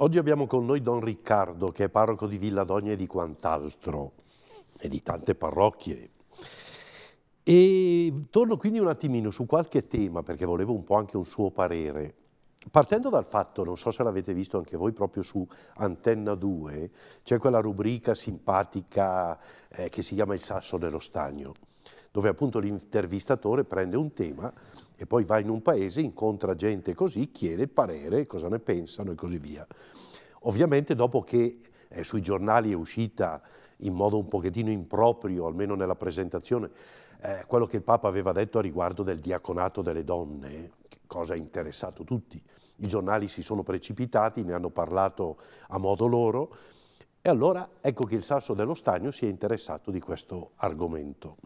Oggi abbiamo con noi Don Riccardo, che è parroco di Villa Dogna e di quant'altro, e di tante parrocchie. E torno quindi un attimino su qualche tema, perché volevo un po' anche un suo parere. Partendo dal fatto, non so se l'avete visto anche voi proprio su Antenna 2, c'è quella rubrica simpatica eh, che si chiama Il sasso dello stagno, dove appunto l'intervistatore prende un tema e poi va in un paese, incontra gente così, chiede il parere, cosa ne pensano e così via. Ovviamente dopo che eh, sui giornali è uscita in modo un pochettino improprio, almeno nella presentazione, eh, quello che il Papa aveva detto a riguardo del diaconato delle donne, cosa ha interessato tutti. I giornali si sono precipitati, ne hanno parlato a modo loro e allora ecco che il Sasso dello Stagno si è interessato di questo argomento.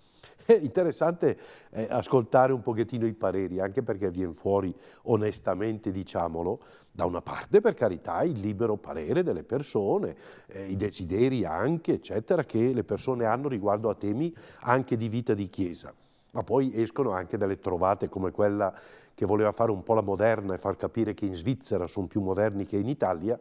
interessante eh, ascoltare un pochettino i pareri, anche perché viene fuori, onestamente diciamolo, da una parte per carità il libero parere delle persone, eh, i desideri anche, eccetera, che le persone hanno riguardo a temi anche di vita di chiesa, ma poi escono anche delle trovate come quella che voleva fare un po' la moderna e far capire che in Svizzera sono più moderni che in Italia,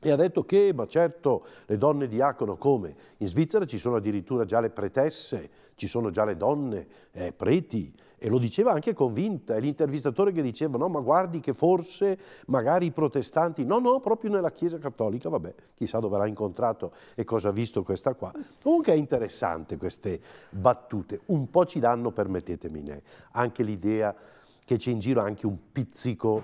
e ha detto che, ma certo, le donne diacono come? In Svizzera ci sono addirittura già le pretesse, ci sono già le donne eh, preti, e lo diceva anche convinta, è l'intervistatore che diceva no ma guardi che forse magari i protestanti, no no proprio nella Chiesa Cattolica, vabbè chissà dove l'ha incontrato e cosa ha visto questa qua. Comunque è interessante queste battute, un po' ci danno, permettetemi, anche l'idea che c'è in giro anche un pizzico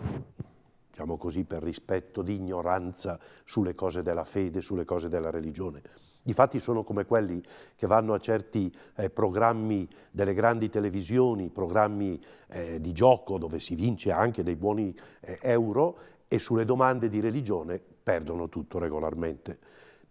diciamo così, per rispetto di ignoranza sulle cose della fede, sulle cose della religione. Difatti sono come quelli che vanno a certi eh, programmi delle grandi televisioni, programmi eh, di gioco dove si vince anche dei buoni eh, euro e sulle domande di religione perdono tutto regolarmente.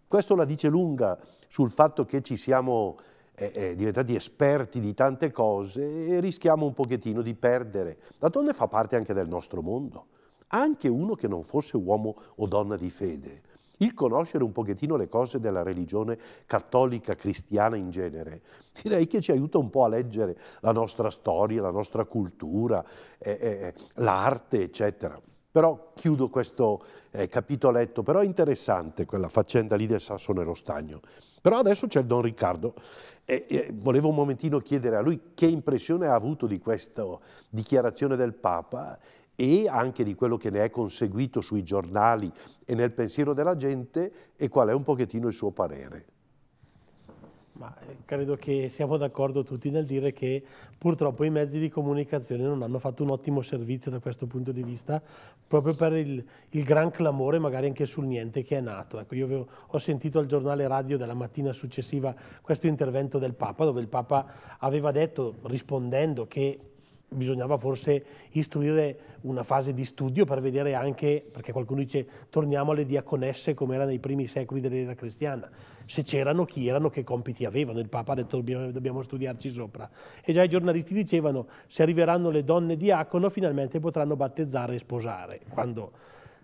Questo la dice lunga sul fatto che ci siamo eh, eh, diventati esperti di tante cose e rischiamo un pochettino di perdere. D'altronde fa parte anche del nostro mondo anche uno che non fosse uomo o donna di fede. Il conoscere un pochettino le cose della religione cattolica, cristiana in genere, direi che ci aiuta un po' a leggere la nostra storia, la nostra cultura, eh, eh, eh l'arte, eccetera. Però chiudo questo eh, capitoletto, però è interessante quella faccenda lì del sasso nello stagno. Però adesso c'è il Don Riccardo e, e, volevo un momentino chiedere a lui che impressione ha avuto di questa dichiarazione del Papa e anche di quello che ne è conseguito sui giornali e nel pensiero della gente e qual è un pochettino il suo parere. Ma eh, credo che siamo d'accordo tutti nel dire che purtroppo i mezzi di comunicazione non hanno fatto un ottimo servizio da questo punto di vista, proprio per il, il gran clamore, magari anche sul niente, che è nato. Ecco, io avevo, ho sentito al giornale radio della mattina successiva questo intervento del Papa, dove il Papa aveva detto, rispondendo, che bisognava forse istruire una fase di studio per vedere anche, perché qualcuno dice torniamo alle diaconesse come era nei primi secoli dell'era cristiana, se c'erano chi erano, che compiti avevano, il Papa ha detto dobbiamo, dobbiamo studiarci sopra. E già i giornalisti dicevano se arriveranno le donne diacono finalmente potranno battezzare e sposare, quando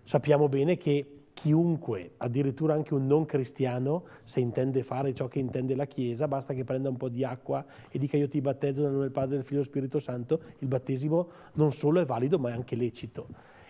sappiamo bene che chiunque, addirittura anche un non cristiano, se intende fare ciò che intende la Chiesa, basta che prenda un po' di acqua e dica io ti battezzo nel nome del Padre, del Figlio e dello Spirito Santo, il battesimo non solo è valido ma è anche lecito.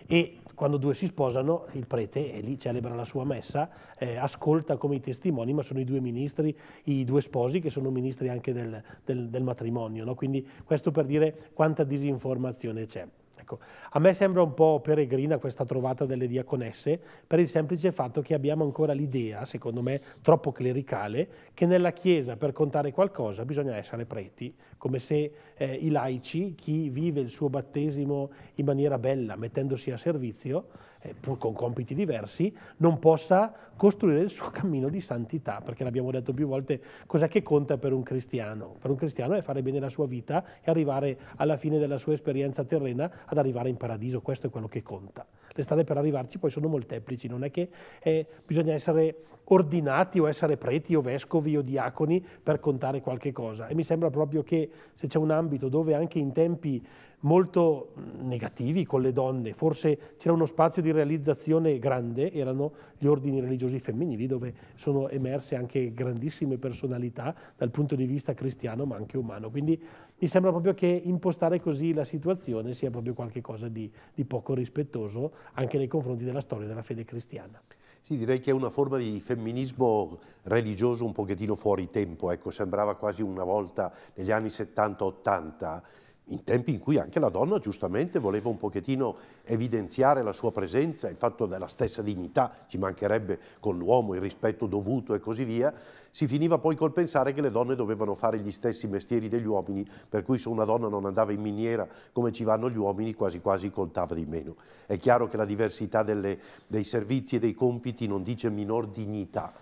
E quando due si sposano, il prete è lì, celebra la sua messa, eh, ascolta come i testimoni, ma sono i due ministri, i due sposi che sono ministri anche del, del, del matrimonio. No? Quindi questo per dire quanta disinformazione c'è. Ecco, a me sembra un po' peregrina questa trovata delle diaconesse per il semplice fatto che abbiamo ancora l'idea, secondo me troppo clericale, che nella Chiesa per contare qualcosa bisogna essere preti, come se eh, i laici, chi vive il suo battesimo in maniera bella, mettendosi a servizio, eh, pur con compiti diversi, non possa costruire il suo cammino di santità, perché l'abbiamo detto più volte, cos'è che conta per un cristiano? Per un cristiano è fare bene la sua vita e arrivare alla fine della sua esperienza terrena ad arrivare in paradiso, questo è quello che conta. Le strade per arrivarci poi sono molteplici, non è che eh, bisogna essere ordinati o essere preti o vescovi o diaconi per contare qualche cosa e mi sembra proprio che se c'è un ambito dove anche in tempi molto mm, negativi con le donne, forse c'era uno spazio di realizzazione grande, erano gli ordini religiosi femminili dove sono emerse anche grandissime personalità dal punto di vista cristiano ma anche umano. Quindi mi sembra proprio che impostare così la situazione sia proprio qualcosa di, di poco rispettoso anche nei confronti della storia della fede cristiana. Sì, direi che è una forma di femminismo religioso un pochettino fuori tempo, ecco, sembrava quasi una volta negli anni 70-80 in tempi in cui anche la donna giustamente voleva un pochettino evidenziare la sua presenza, il fatto della stessa dignità, ci mancherebbe con l'uomo il rispetto dovuto e così via, si finiva poi col pensare che le donne dovevano fare gli stessi mestieri degli uomini, per cui se una donna non andava in miniera come ci vanno gli uomini quasi quasi contava di meno. È chiaro che la diversità delle, dei servizi e dei compiti non dice minor dignità,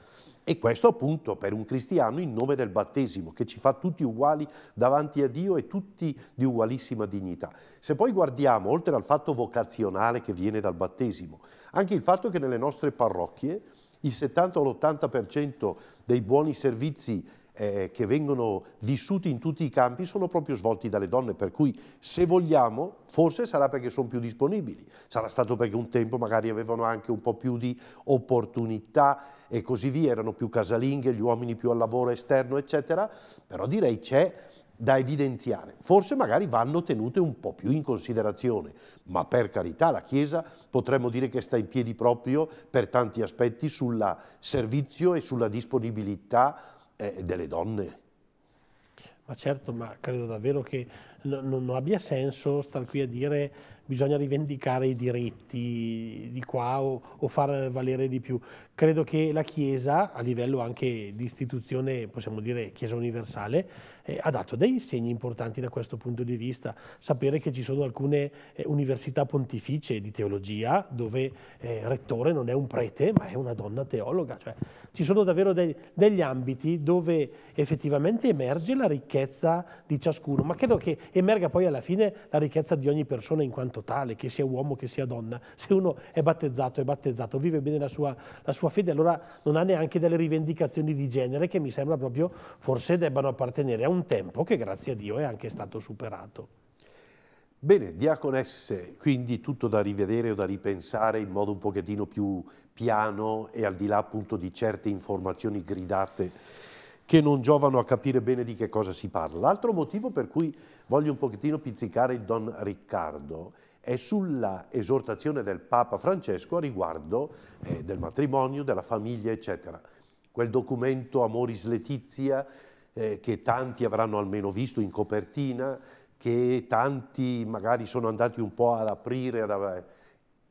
e questo appunto per un cristiano in nome del battesimo, che ci fa tutti uguali davanti a Dio e tutti di ugualissima dignità. Se poi guardiamo, oltre al fatto vocazionale che viene dal battesimo, anche il fatto che nelle nostre parrocchie il 70 o l'80% dei buoni servizi eh, che vengono vissuti in tutti i campi sono proprio svolti dalle donne, per cui se vogliamo, forse sarà perché sono più disponibili, sarà stato perché un tempo magari avevano anche un po' più di opportunità e così via, erano più casalinghe, gli uomini più al lavoro esterno, eccetera, però direi c'è da evidenziare. Forse magari vanno tenute un po' più in considerazione, ma per carità la Chiesa potremmo dire che sta in piedi proprio per tanti aspetti sul servizio e sulla disponibilità eh, delle donne. Ma certo, ma credo davvero che non abbia senso star qui a dire bisogna rivendicare i diritti di qua o, o, far valere di più. Credo che la Chiesa, a livello anche di istituzione, possiamo dire Chiesa universale, eh, ha dato dei segni importanti da questo punto di vista. Sapere che ci sono alcune eh, università pontificie di teologia dove eh, rettore non è un prete ma è una donna teologa. Cioè, ci sono davvero dei, degli ambiti dove effettivamente emerge la ricchezza di ciascuno, ma credo che emerga poi alla fine la ricchezza di ogni persona in quanto totale, che sia uomo, che sia donna. Se uno è battezzato, è battezzato, vive bene la sua, la sua fede, allora non ha neanche delle rivendicazioni di genere che mi sembra proprio forse debbano appartenere a un tempo che grazie a Dio è anche stato superato. Bene, diaconesse, quindi tutto da rivedere o da ripensare in modo un pochettino più piano e al di là appunto di certe informazioni gridate che non giovano a capire bene di che cosa si parla. L'altro motivo per cui voglio un pochettino pizzicare il Don Riccardo è sulla esortazione del Papa Francesco a riguardo eh, del matrimonio, della famiglia, eccetera. Quel documento Amoris Letizia eh, che tanti avranno almeno visto in copertina, che tanti magari sono andati un po' ad aprire, ad...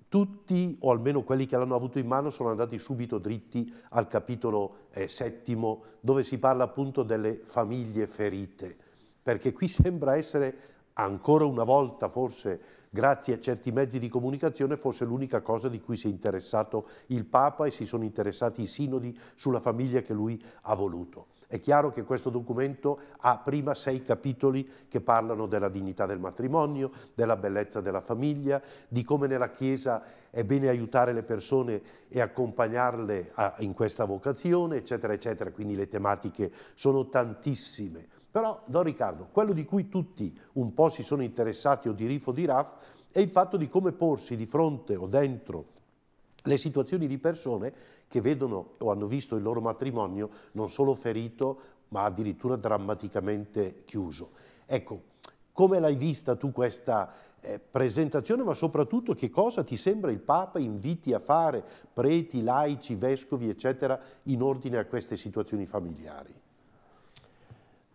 tutti, o almeno quelli che l'hanno avuto in mano, sono andati subito dritti al capitolo eh, settimo, dove si parla appunto delle famiglie ferite, perché qui sembra essere ancora una volta forse grazie a certi mezzi di comunicazione fosse l'unica cosa di cui si è interessato il Papa e si sono interessati i sinodi sulla famiglia che lui ha voluto. È chiaro che questo documento ha prima sei capitoli che parlano della dignità del matrimonio, della bellezza della famiglia, di come nella Chiesa è bene aiutare le persone e accompagnarle a, in questa vocazione, eccetera, eccetera. Quindi le tematiche sono tantissime però, Don Riccardo, quello di cui tutti un po' si sono interessati o di Rif o di Raf è il fatto di come porsi di fronte o dentro le situazioni di persone che vedono o hanno visto il loro matrimonio non solo ferito, ma addirittura drammaticamente chiuso. Ecco, come l'hai vista tu questa eh, presentazione, ma soprattutto che cosa ti sembra il Papa inviti a fare preti, laici, vescovi, eccetera, in ordine a queste situazioni familiari?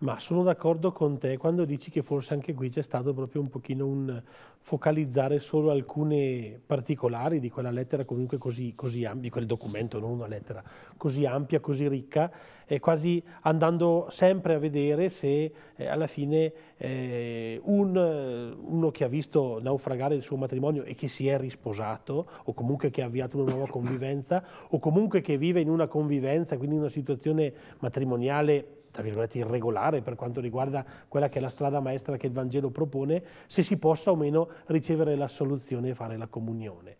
Ma sono d'accordo con te quando dici che forse anche qui c'è stato proprio un pochino un focalizzare solo alcune particolari di quella lettera comunque così, così ampia, di quel documento, non una lettera, così ampia, così ricca, e quasi andando sempre a vedere se eh, alla fine eh, un, uno che ha visto naufragare il suo matrimonio e che si è risposato, o comunque che ha avviato una nuova convivenza, o comunque che vive in una convivenza, quindi in una situazione matrimoniale tra virgolette irregolare per quanto riguarda quella che è la strada maestra che il Vangelo propone, se si possa o meno ricevere l'assoluzione e fare la comunione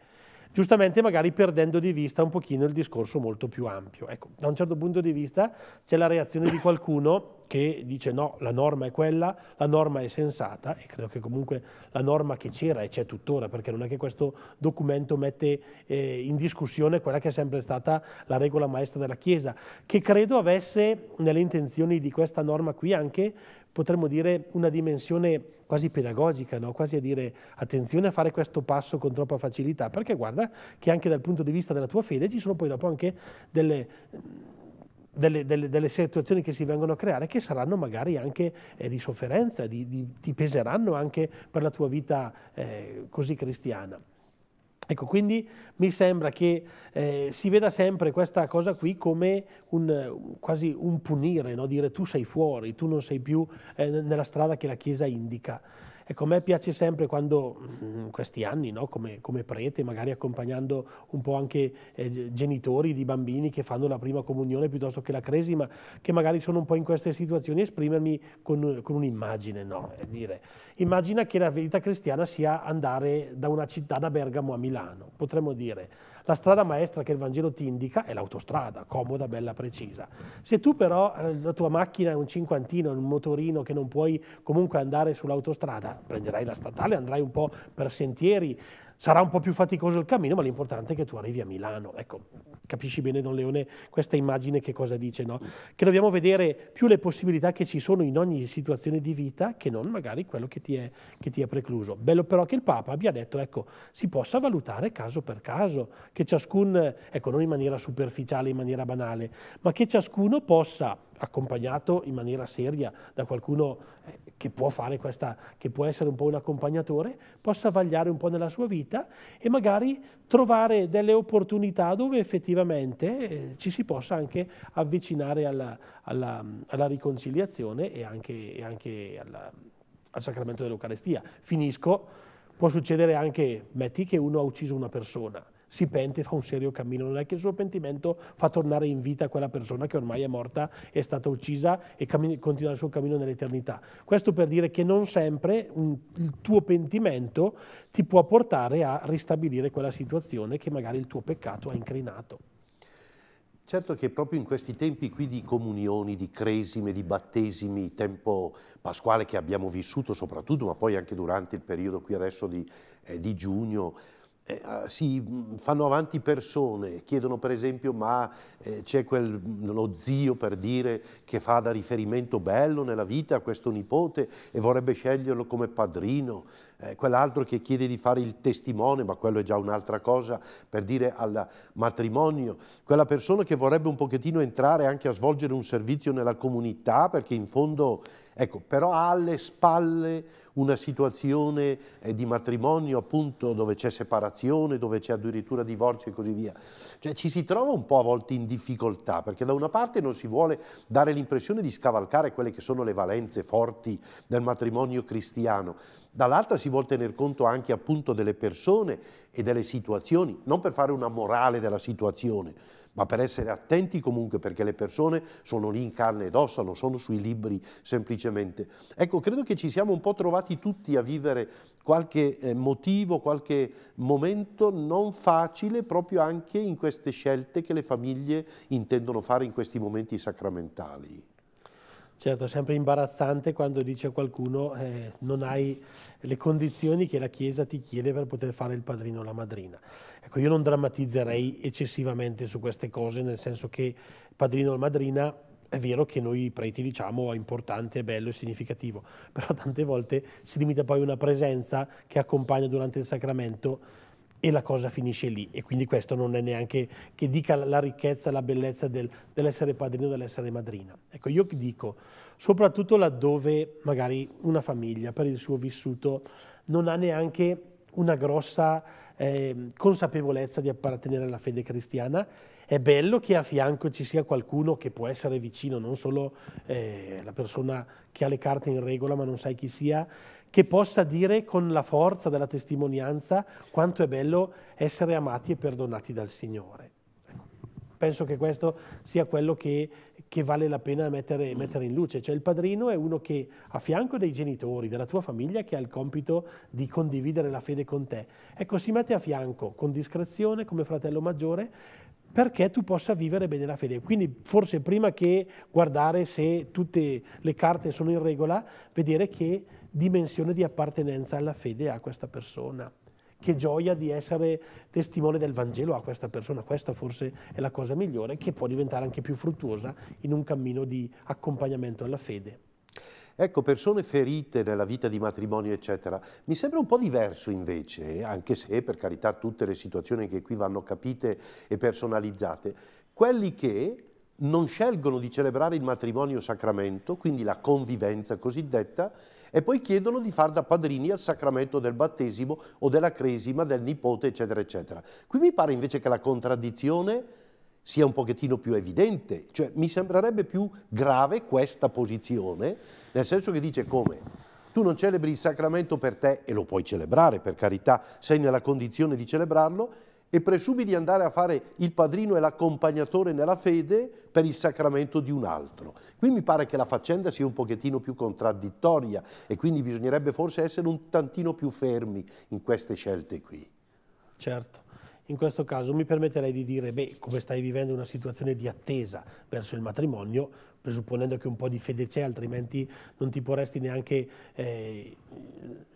giustamente magari perdendo di vista un pochino il discorso molto più ampio. Ecco, da un certo punto di vista c'è la reazione di qualcuno che dice no, la norma è quella, la norma è sensata e credo che comunque la norma che c'era e c'è tuttora, perché non è che questo documento mette eh, in discussione quella che è sempre stata la regola maestra della Chiesa, che credo avesse nelle intenzioni di questa norma qui anche potremmo dire, una dimensione quasi pedagogica, no? quasi a dire attenzione a fare questo passo con troppa facilità, perché guarda che anche dal punto di vista della tua fede ci sono poi dopo anche delle, delle, delle, delle situazioni che si vengono a creare che saranno magari anche eh, di sofferenza, di, di, ti peseranno anche per la tua vita eh, così cristiana. Ecco, quindi mi sembra che eh, si veda sempre questa cosa qui come un, quasi un punire, no? dire tu sei fuori, tu non sei più eh, nella strada che la Chiesa indica. Ecco, a me piace sempre quando in mm, questi anni, no, come, come, prete, magari accompagnando un po' anche eh, genitori di bambini che fanno la prima comunione piuttosto che la cresima, che magari sono un po' in queste situazioni, esprimermi con, con un'immagine, no? dire, immagina che la vita cristiana sia andare da una città, da Bergamo a Milano, potremmo dire la strada maestra che il Vangelo ti indica è l'autostrada, comoda, bella, precisa. Se tu però eh, la tua macchina è un cinquantino, un motorino che non puoi comunque andare sull'autostrada, prenderai la statale, andrai un po' per sentieri, Sarà un po' più faticoso il cammino, ma l'importante è che tu arrivi a Milano. Ecco, capisci bene Don Leone questa immagine che cosa dice, no? Che dobbiamo vedere più le possibilità che ci sono in ogni situazione di vita che non magari quello che ti è, che ti è precluso. Bello però che il Papa abbia detto, ecco, si possa valutare caso per caso, che ciascun, ecco, non in maniera superficiale, in maniera banale, ma che ciascuno possa accompagnato in maniera seria da qualcuno eh, che può fare questa, che può essere un po' un accompagnatore, possa vagliare un po' nella sua vita e magari trovare delle opportunità dove effettivamente eh, ci si possa anche avvicinare alla, alla, alla riconciliazione e anche, e anche alla, al sacramento dell'Eucarestia. Finisco, può succedere anche, metti che uno ha ucciso una persona, si pente fa un serio cammino, non è che il suo pentimento fa tornare in vita quella persona che ormai è morta, è stata uccisa e continua il suo cammino nell'eternità. Questo per dire che non sempre un, mm, il tuo pentimento ti può portare a ristabilire quella situazione che magari il tuo peccato ha incrinato. Certo che proprio in questi tempi qui di comunioni, di cresime, di battesimi, tempo pasquale che abbiamo vissuto soprattutto, ma poi anche durante il periodo qui adesso di, eh, di giugno, eh, ah, si fanno avanti persone, chiedono per esempio ma eh, c'è lo zio per dire che fa da riferimento bello nella vita a questo nipote e vorrebbe sceglierlo come padrino. Eh, quell'altro che chiede di fare il testimone, ma quello è già un'altra cosa per dire al matrimonio, quella persona che vorrebbe un pochettino entrare anche a svolgere un servizio nella comunità, perché in fondo, ecco, però ha alle spalle una situazione eh, di matrimonio appunto dove c'è separazione, dove c'è addirittura divorzio e così via. Cioè ci si trova un po' a volte in difficoltà perché da una parte non si vuole dare l'impressione di scavalcare quelle che sono le valenze forti del matrimonio cristiano, dall'altra si vuol tener conto anche appunto delle persone e delle situazioni, non per fare una morale della situazione, ma per essere attenti comunque perché le persone sono lì in carne ed ossa, non sono sui libri semplicemente. Ecco, credo che ci siamo un po' trovati tutti a vivere qualche eh, motivo, qualche momento non facile proprio anche in queste scelte che le famiglie intendono fare in questi momenti sacramentali. Certo, è sempre imbarazzante quando dice a qualcuno eh, non hai le condizioni che la Chiesa ti chiede per poter fare il padrino o la madrina. Ecco, io non drammatizzerei eccessivamente su queste cose, nel senso che padrino o madrina è vero che noi preti diciamo è importante, è bello, è significativo, però tante volte si limita poi a una presenza che accompagna durante il sacramento e la cosa finisce lì e quindi questo non è neanche che dica la ricchezza, la bellezza del, dell'essere padrino, dell'essere madrina. Ecco, io dico, soprattutto laddove magari una famiglia per il suo vissuto non ha neanche una grossa eh, consapevolezza di appartenere alla fede cristiana, è bello che a fianco ci sia qualcuno che può essere vicino, non solo eh, la persona che ha le carte in regola ma non sai chi sia, che possa dire con la forza della testimonianza quanto è bello essere amati e perdonati dal Signore. Ecco, penso che questo sia quello che, che vale la pena mettere, mettere, in luce. Cioè il padrino è uno che a fianco dei genitori, della tua famiglia, che ha il compito di condividere la fede con te, ecco, si mette a fianco con discrezione come fratello maggiore perché tu possa vivere bene la fede. Quindi forse prima che guardare se tutte le carte sono in regola, vedere che dimensione di appartenenza alla fede a questa persona. Che gioia di essere testimone del Vangelo a questa persona. Questa forse è la cosa migliore che può diventare anche più fruttuosa in un cammino di accompagnamento alla fede. Ecco, persone ferite nella vita di matrimonio, eccetera, mi sembra un po' diverso invece, anche se per carità tutte le situazioni che qui vanno capite e personalizzate, quelli che non scelgono di celebrare il matrimonio sacramento, quindi la convivenza cosiddetta, e poi chiedono di far da padrini al sacramento del battesimo o della cresima del nipote, eccetera, eccetera. Qui mi pare invece che la contraddizione sia un pochettino più evidente, cioè mi sembrerebbe più grave questa posizione, nel senso che dice come? Tu non celebri il sacramento per te e lo puoi celebrare, per carità, sei nella condizione di celebrarlo, e presumi di andare a fare il padrino e l'accompagnatore nella fede per il sacramento di un altro. Qui mi pare che la faccenda sia un pochettino più contraddittoria e quindi bisognerebbe forse essere un tantino più fermi in queste scelte qui. Certo in questo caso mi permetterei di dire, beh, come stai vivendo una situazione di attesa verso il matrimonio, presupponendo che un po' di fede c'è, altrimenti non ti porresti neanche eh,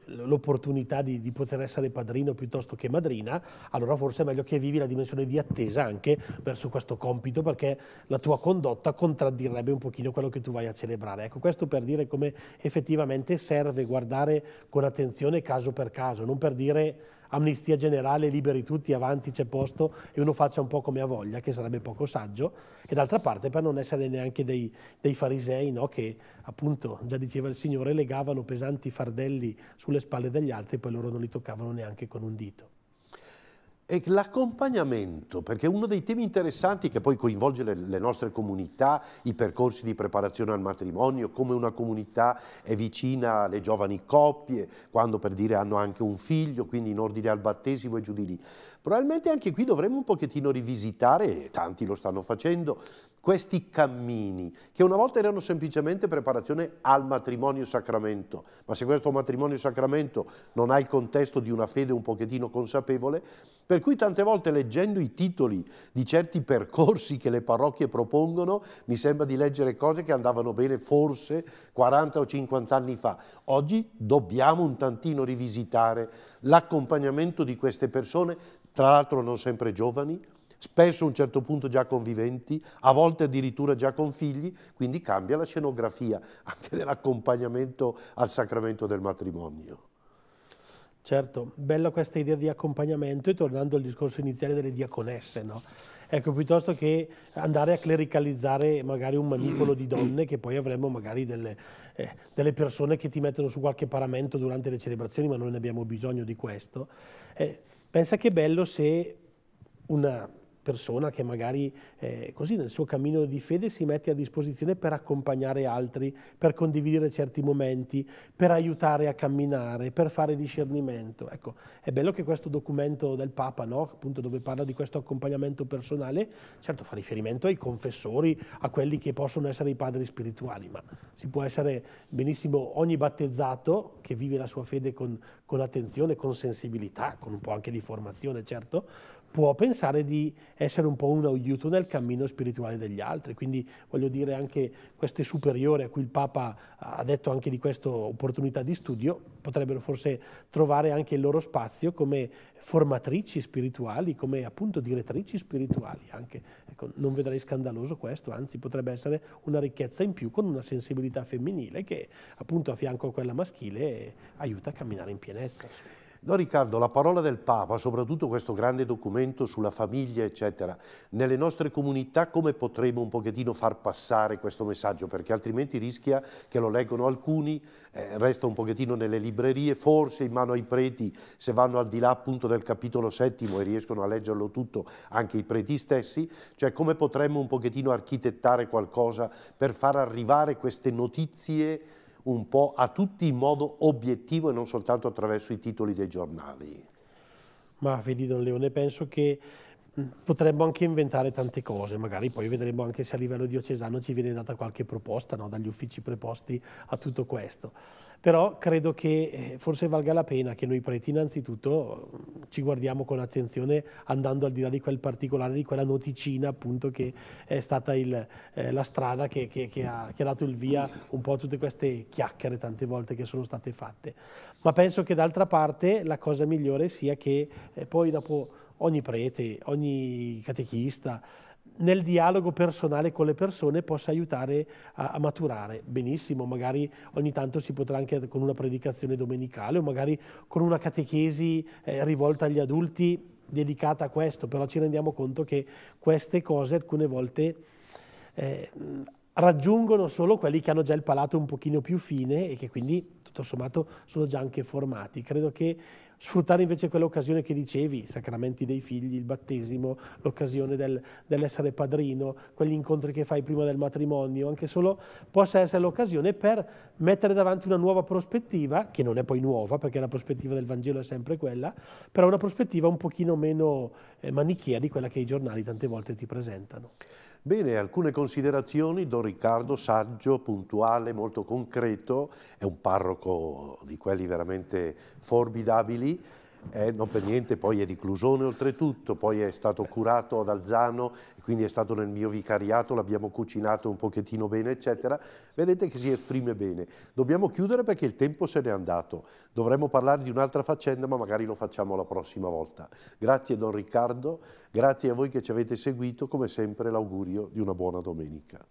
l'opportunità di, di, poter essere padrino piuttosto che madrina, allora forse è meglio che vivi la dimensione di attesa anche verso questo compito, perché la tua condotta contraddirebbe un pochino quello che tu vai a celebrare. Ecco, questo per dire come effettivamente serve guardare con attenzione caso per caso, non per dire amnistia generale, liberi tutti, avanti c'è posto e uno faccia un po' come ha voglia, che sarebbe poco saggio, e d'altra parte per non essere neanche dei, dei farisei no? che appunto, già diceva il Signore, legavano pesanti fardelli sulle spalle degli altri e poi loro non li toccavano neanche con un dito. E l'accompagnamento, perché uno dei temi interessanti che poi coinvolge le, le, nostre comunità, i percorsi di preparazione al matrimonio, come una comunità è vicina alle giovani coppie, quando per dire hanno anche un figlio, quindi in ordine al battesimo e giù di lì. Probabilmente anche qui dovremmo un pochettino rivisitare, e tanti lo stanno facendo, questi cammini che una volta erano semplicemente preparazione al matrimonio sacramento, ma se questo matrimonio sacramento non ha il contesto di una fede un pochettino consapevole, per cui tante volte leggendo i titoli di certi percorsi che le parrocchie propongono, mi sembra di leggere cose che andavano bene forse 40 o 50 anni fa. Oggi dobbiamo un tantino rivisitare l'accompagnamento di queste persone tra l'altro non sempre giovani, spesso a un certo punto già conviventi, a volte addirittura già con figli, quindi cambia la scenografia anche dell'accompagnamento al sacramento del matrimonio. Certo, bella questa idea di accompagnamento e tornando al discorso iniziale delle diaconesse, no? Ecco, piuttosto che andare a clericalizzare magari un manipolo di donne che poi avremo magari delle, eh, delle persone che ti mettono su qualche paramento durante le celebrazioni, ma noi ne abbiamo bisogno di questo. Eh, Pensa che è bello se una persona che magari eh, così nel suo cammino di fede si mette a disposizione per accompagnare altri, per condividere certi momenti, per aiutare a camminare, per fare discernimento. Ecco, è bello che questo documento del Papa, no? appunto dove parla di questo accompagnamento personale, certo fa riferimento ai confessori, a quelli che possono essere i padri spirituali, ma si può essere benissimo ogni battezzato che vive la sua fede con, con attenzione, con sensibilità, con un po' anche di formazione, certo, può pensare di essere un po' un aiuto nel cammino spirituale degli altri. Quindi voglio dire anche queste superiori a cui il Papa ha detto anche di questa opportunità di studio, potrebbero forse trovare anche il loro spazio come formatrici spirituali, come appunto direttrici spirituali. Ecco, non vedrei scandaloso questo, anzi potrebbe essere una ricchezza in più con una sensibilità femminile che appunto a fianco a quella maschile aiuta a camminare in pienezza. No Riccardo, la parola del Papa, soprattutto questo grande documento sulla famiglia, eccetera, nelle nostre comunità come potremmo un pochettino far passare questo messaggio? Perché altrimenti rischia che lo leggono alcuni, eh, resta un pochettino nelle librerie, forse in mano ai preti, se vanno al di là appunto del capitolo settimo e riescono a leggerlo tutto anche i preti stessi, cioè come potremmo un pochettino architettare qualcosa per far arrivare queste notizie un po' a tutti in modo obiettivo e non soltanto attraverso i titoli dei giornali. Ma Don Leone, penso che Potremmo anche inventare tante cose, magari poi vedremo anche se a livello diocesano ci viene data qualche proposta no, dagli uffici preposti a tutto questo. Però credo che eh, forse valga la pena che noi preti innanzitutto mm, ci guardiamo con attenzione andando al di là di quel particolare, di quella noticina appunto che è stata il, eh, la strada che, che, che, ha, che ha dato il via un po' a tutte queste chiacchiere tante volte che sono state fatte. Ma penso che d'altra parte la cosa migliore sia che eh, poi dopo ogni prete, ogni catechista, nel dialogo personale con le persone possa aiutare a, a, maturare. Benissimo, magari ogni tanto si potrà anche con una predicazione domenicale o magari con una catechesi eh, rivolta agli adulti dedicata a questo, però ci rendiamo conto che queste cose alcune volte eh, raggiungono solo quelli che hanno già il palato un pochino più fine e che quindi tutto sommato sono già anche formati. Credo che sfruttare invece quell'occasione che dicevi, i sacramenti dei figli, il battesimo, l'occasione del, dell'essere padrino, quegli incontri che fai prima del matrimonio, anche solo possa essere l'occasione per mettere davanti una nuova prospettiva, che non è poi nuova perché la prospettiva del Vangelo è sempre quella, però una prospettiva un pochino meno eh, di quella che i giornali tante volte ti presentano. Bene, alcune considerazioni. Don Riccardo, saggio, puntuale, molto concreto, è un parroco di quelli veramente formidabili. Eh, non per niente, poi è di Clusone oltretutto, poi è stato curato ad Alzano, quindi è stato nel mio vicariato, l'abbiamo cucinato un pochettino bene, eccetera. Vedete che si esprime bene. Dobbiamo chiudere perché il tempo se n'è andato. Dovremmo parlare di un'altra faccenda, ma magari lo facciamo la prossima volta. Grazie Don Riccardo, grazie a voi che ci avete seguito, come sempre l'augurio di una buona domenica.